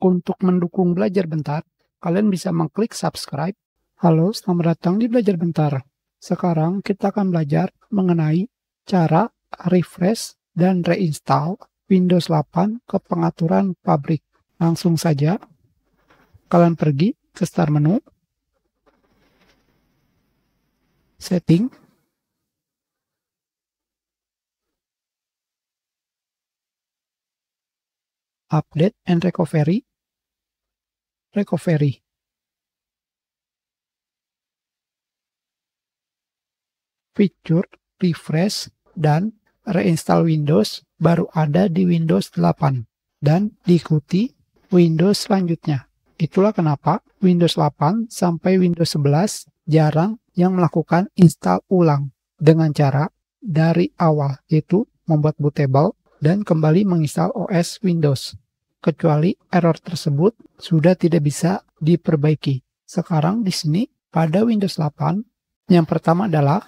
Untuk mendukung belajar bentar, kalian bisa mengklik subscribe. Halo, selamat datang di Belajar Bentar. Sekarang kita akan belajar mengenai cara refresh dan reinstall Windows 8 ke pengaturan pabrik. Langsung saja, kalian pergi ke start menu, setting, update and recovery, recovery Fitur refresh dan reinstall Windows baru ada di Windows 8 dan diikuti Windows selanjutnya. Itulah kenapa Windows 8 sampai Windows 11 jarang yang melakukan install ulang dengan cara dari awal yaitu membuat bootable dan kembali menginstal OS Windows kecuali error tersebut sudah tidak bisa diperbaiki. Sekarang di sini pada Windows 8, yang pertama adalah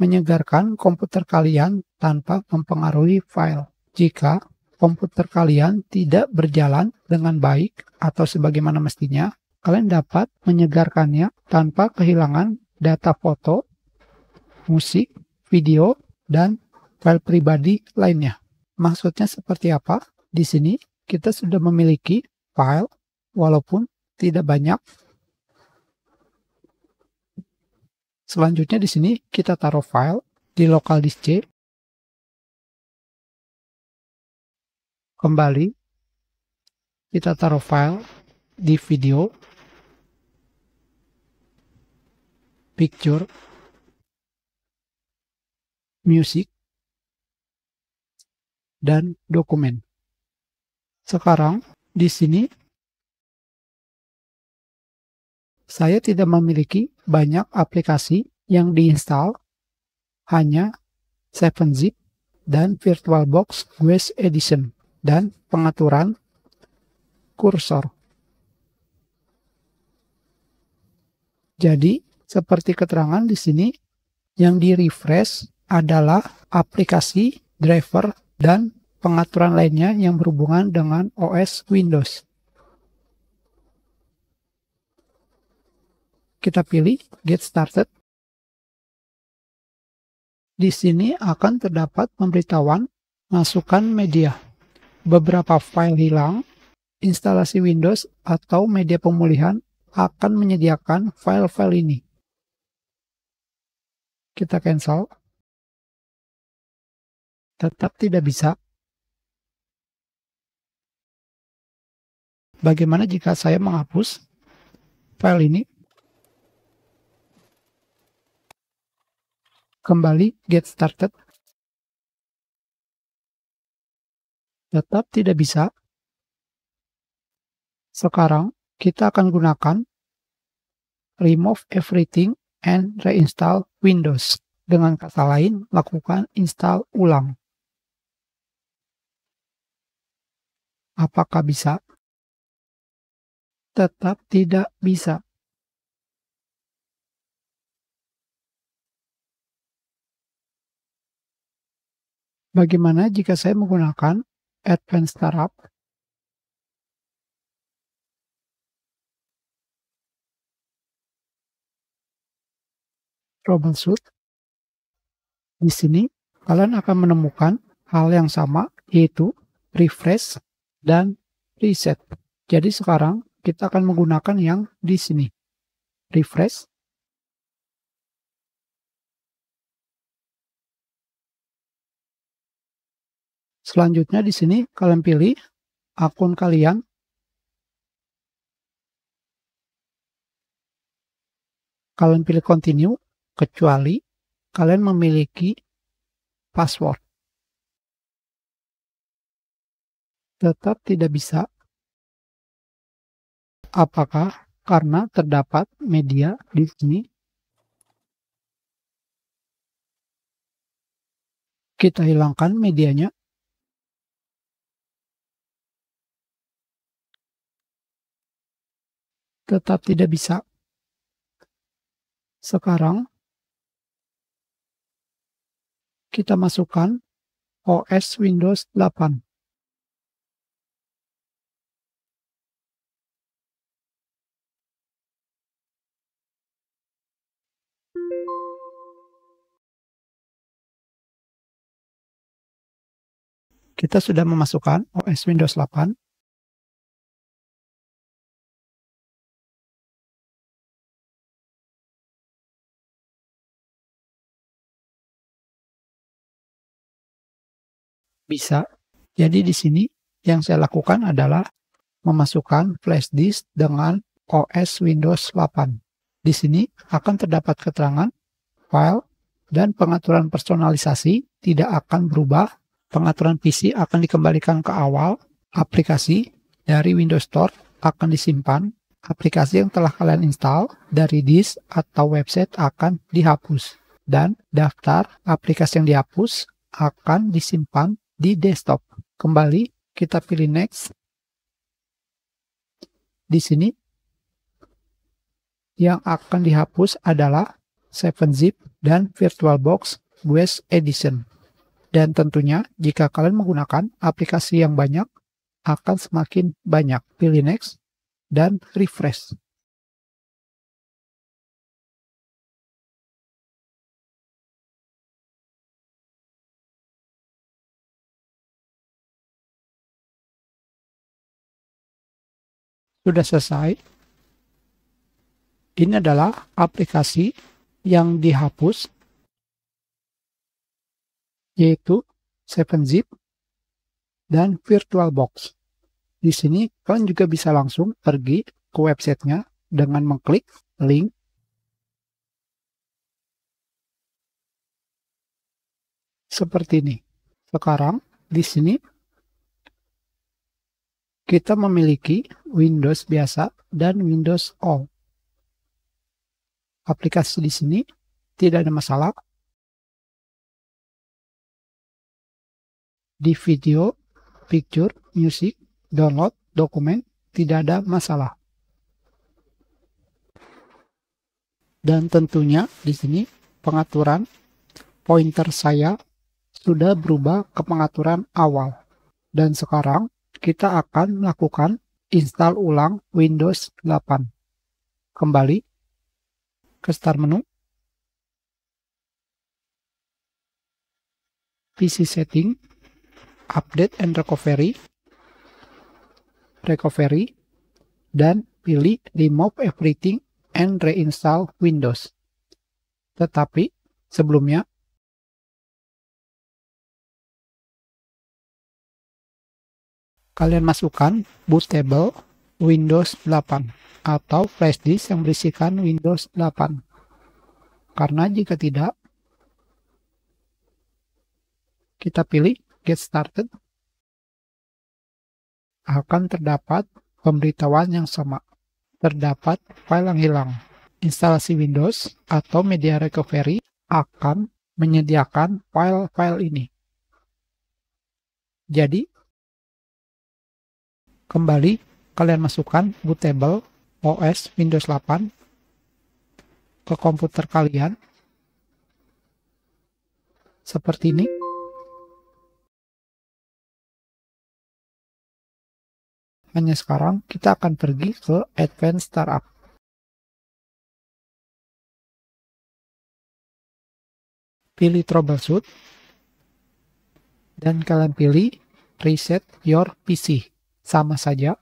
menyegarkan komputer kalian tanpa mempengaruhi file. Jika komputer kalian tidak berjalan dengan baik atau sebagaimana mestinya, kalian dapat menyegarkannya tanpa kehilangan data foto, musik, video, dan file pribadi lainnya. Maksudnya seperti apa? Di sini kita sudah memiliki file walaupun tidak banyak. Selanjutnya di sini kita taruh file di local disk C. Kembali kita taruh file di video picture music dan dokumen. Sekarang, di sini, saya tidak memiliki banyak aplikasi yang diinstal, hanya 7zip dan VirtualBox Guest Edition dan pengaturan kursor. Jadi, seperti keterangan di sini, yang di-refresh adalah aplikasi driver dan pengaturan lainnya yang berhubungan dengan OS Windows. Kita pilih Get Started. Di sini akan terdapat pemberitahuan masukan media, beberapa file hilang, instalasi Windows atau media pemulihan akan menyediakan file-file ini. Kita cancel tetap tidak bisa. Bagaimana jika saya menghapus file ini? Kembali get started. Tetap tidak bisa. Sekarang kita akan gunakan remove everything and reinstall Windows. Dengan kata lain, lakukan install ulang. Apakah bisa? Tetap tidak bisa. Bagaimana jika saya menggunakan Advanced Startup? Troubleshoot. Di sini, kalian akan menemukan hal yang sama, yaitu refresh dan reset. Jadi sekarang kita akan menggunakan yang di sini. Refresh. Selanjutnya di sini kalian pilih akun kalian. Kalian pilih continue kecuali kalian memiliki password. tetap tidak bisa. Apakah karena terdapat media di sini? Kita hilangkan medianya. Tetap tidak bisa. Sekarang kita masukkan OS Windows 8. kita sudah memasukkan OS Windows 8. Bisa. Jadi di sini yang saya lakukan adalah memasukkan flash disk dengan OS Windows 8. Di sini akan terdapat keterangan file dan pengaturan personalisasi tidak akan berubah pengaturan PC akan dikembalikan ke awal, aplikasi dari Windows Store akan disimpan, aplikasi yang telah kalian install dari disk atau website akan dihapus, dan daftar aplikasi yang dihapus akan disimpan di desktop. Kembali, kita pilih next. Di sini, yang akan dihapus adalah 7-zip dan VirtualBox Guest Edition. Dan tentunya, jika kalian menggunakan aplikasi yang banyak, akan semakin banyak. Pilih next dan refresh. Sudah selesai. Ini adalah aplikasi yang dihapus yaitu 7zip dan VirtualBox. Di sini kalian juga bisa langsung pergi ke websitenya dengan mengklik link seperti ini. Sekarang di sini kita memiliki Windows biasa dan Windows All. Aplikasi di sini tidak ada masalah di video, picture, music, download, dokumen, tidak ada masalah. Dan tentunya di sini pengaturan pointer saya sudah berubah ke pengaturan awal. Dan sekarang kita akan melakukan install ulang Windows 8. Kembali ke start menu. PC setting update and recovery recovery dan pilih remove everything and reinstall Windows. Tetapi sebelumnya kalian masukkan bootable Windows 8 atau flash disk yang berisikan Windows 8. Karena jika tidak kita pilih Get Started akan terdapat pemberitahuan yang sama. Terdapat file yang hilang. Instalasi Windows atau media recovery akan menyediakan file-file ini. Jadi, kembali kalian masukkan bootable OS Windows 8 ke komputer kalian seperti ini. Makanya sekarang kita akan pergi ke Advanced Startup. Pilih Troubleshoot. Dan kalian pilih Reset Your PC. Sama saja.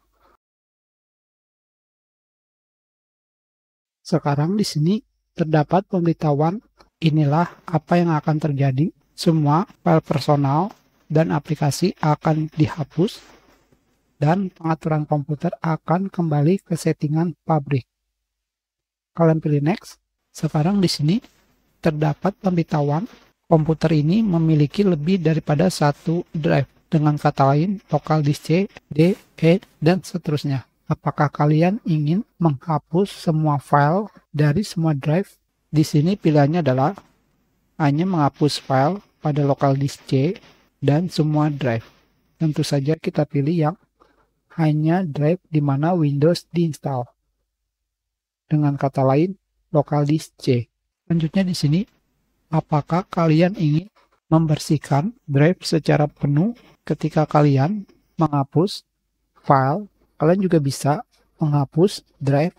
Sekarang di sini terdapat pemberitahuan inilah apa yang akan terjadi. Semua file personal dan aplikasi akan dihapus dan pengaturan komputer akan kembali ke settingan pabrik. Kalian pilih next. Sekarang di sini terdapat pemberitahuan komputer ini memiliki lebih daripada satu drive. Dengan kata lain, lokal disk C, D, E, dan seterusnya. Apakah kalian ingin menghapus semua file dari semua drive? Di sini pilihannya adalah hanya menghapus file pada lokal disk C dan semua drive. Tentu saja kita pilih yang hanya drive di mana Windows diinstal. Dengan kata lain, local disk C. Selanjutnya di sini, apakah kalian ingin membersihkan drive secara penuh ketika kalian menghapus file? Kalian juga bisa menghapus drive.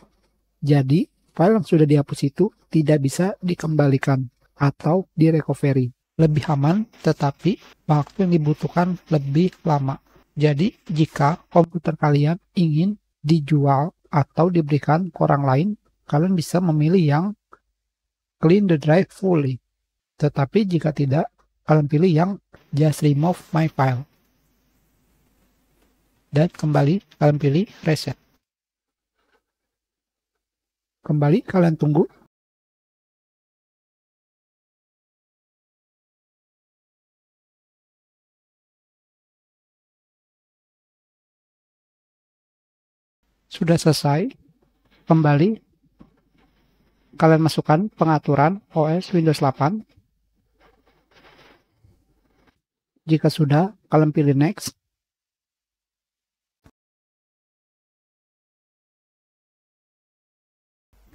Jadi, file yang sudah dihapus itu tidak bisa dikembalikan atau direcovery. Lebih aman, tetapi waktu yang dibutuhkan lebih lama. Jadi, jika komputer kalian ingin dijual atau diberikan ke orang lain, kalian bisa memilih yang clean the drive fully. Tetapi jika tidak, kalian pilih yang just remove my file. Dan kembali kalian pilih reset. Kembali kalian tunggu sudah selesai, kembali kalian masukkan pengaturan OS Windows 8. Jika sudah, kalian pilih next.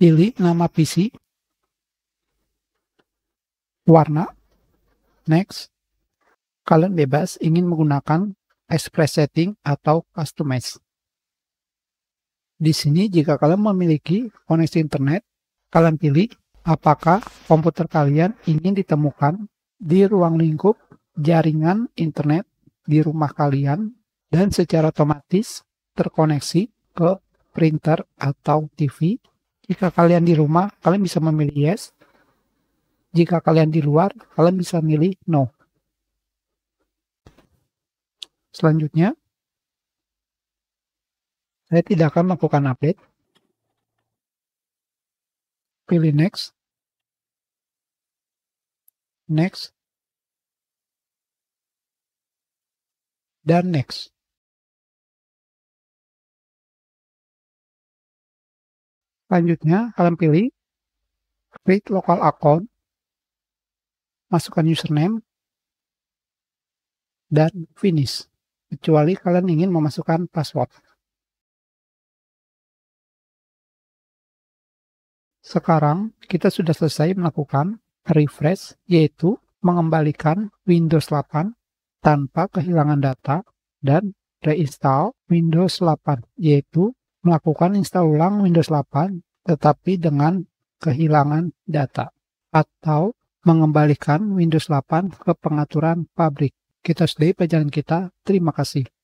Pilih nama PC, warna, next. Kalian bebas ingin menggunakan express setting atau customize. Di sini, jika kalian memiliki koneksi internet, kalian pilih apakah komputer kalian ingin ditemukan di ruang lingkup jaringan internet di rumah kalian dan secara otomatis terkoneksi ke printer atau TV. Jika kalian di rumah, kalian bisa memilih yes. Jika kalian di luar, kalian bisa milih no. Selanjutnya, saya tidak akan melakukan update. Pilih next. Next. Dan next. Selanjutnya, kalian pilih create local account, masukkan username, dan finish, kecuali kalian ingin memasukkan password. Sekarang kita sudah selesai melakukan refresh yaitu mengembalikan Windows 8 tanpa kehilangan data dan reinstall Windows 8 yaitu melakukan install ulang Windows 8 tetapi dengan kehilangan data atau mengembalikan Windows 8 ke pengaturan pabrik. Kita sudahi pelajaran kita. Terima kasih.